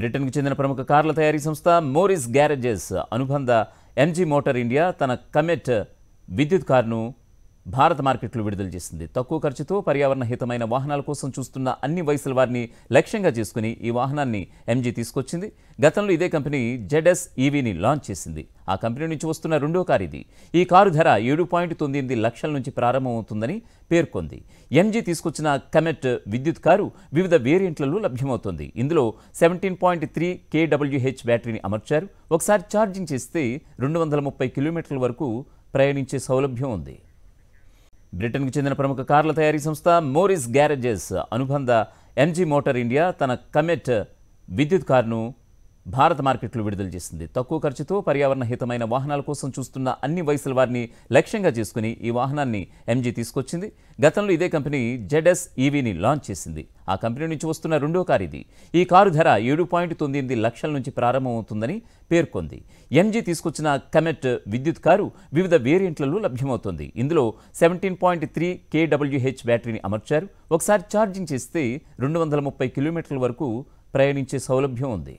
బ్రిటన్కు చెందిన ప్రముఖ కార్ల తయారీ సంస్థ మోరిస్ గ్యారేజెస్ అనుబంధ ఎంజీ మోటార్ ఇండియా తన కమెట్ విద్యుత్ కార్ను భారత మార్కెట్లు విడుదల చేసింది తక్కువ ఖర్చుతో పర్యావరణ హితమైన వాహనాల కోసం చూస్తున్న అన్ని వయసుల వారిని లక్ష్యంగా చేసుకుని ఈ వాహనాన్ని ఎంజీ తీసుకొచ్చింది గతంలో ఇదే కంపెనీ జెడ్ఎస్ ఈవీని లాంచ్ చేసింది ఆ కంపెనీ నుంచి వస్తున్న రెండో కారు ఇది ఈ కారు ధర ఏడు పాయింట్ తొమ్మిది లక్షల నుంచి ప్రారంభమవుతుందని పేర్కొంది ఎంజీ తీసుకొచ్చిన కమెట్ విద్యుత్ కారు వివిధ వేరియంట్లలో లభ్యమవుతుంది ఇందులో సెవెంటీన్ పాయింట్ త్రీ కేడబ్ల్యూహెచ్ బ్యాటరీని అమర్చారు ఒకసారి ఛార్జింగ్ చేస్తే రెండు వందల ముప్పై కిలోమీటర్ల వరకు ప్రయాణించే సౌలభ్యం ఉంది బ్రిటన్కు చెందిన ప్రముఖ కార్ల తయారీ సంస్థ మోరిస్ గ్యారేజెస్ అనుబంధ ఎంజీ మోటార్ ఇండియా తన కమెట్ విద్యుత్ కార్ను భారత మార్కెట్లు విడుదల చేసింది తక్కువ ఖర్చుతో పర్యావరణ హితమైన వాహనాల కోసం చూస్తున్న అన్ని వయసుల వారిని లక్ష్యంగా చేసుకుని ఈ వాహనాన్ని ఎంజీ తీసుకొచ్చింది గతంలో ఇదే కంపెనీ జెడ్ఎస్ ఈవీని లాంచ్ చేసింది ఆ కంపెనీ నుంచి వస్తున్న రెండో కారు ఇది ఈ కారు ధర ఏడు పాయింట్ తొమ్మిది లక్షల నుంచి ప్రారంభమవుతుందని పేర్కొంది ఎంజీ తీసుకొచ్చిన కమెట్ విద్యుత్ కారు వివిధ వేరియంట్లలో లభ్యమవుతుంది ఇందులో సెవెంటీన్ పాయింట్ త్రీ కేడబ్ల్యూహెచ్ బ్యాటరీని అమర్చారు ఒకసారి ఛార్జింగ్ చేస్తే రెండు వందల ముప్పై కిలోమీటర్ల వరకు ప్రయాణించే సౌలభ్యం ఉంది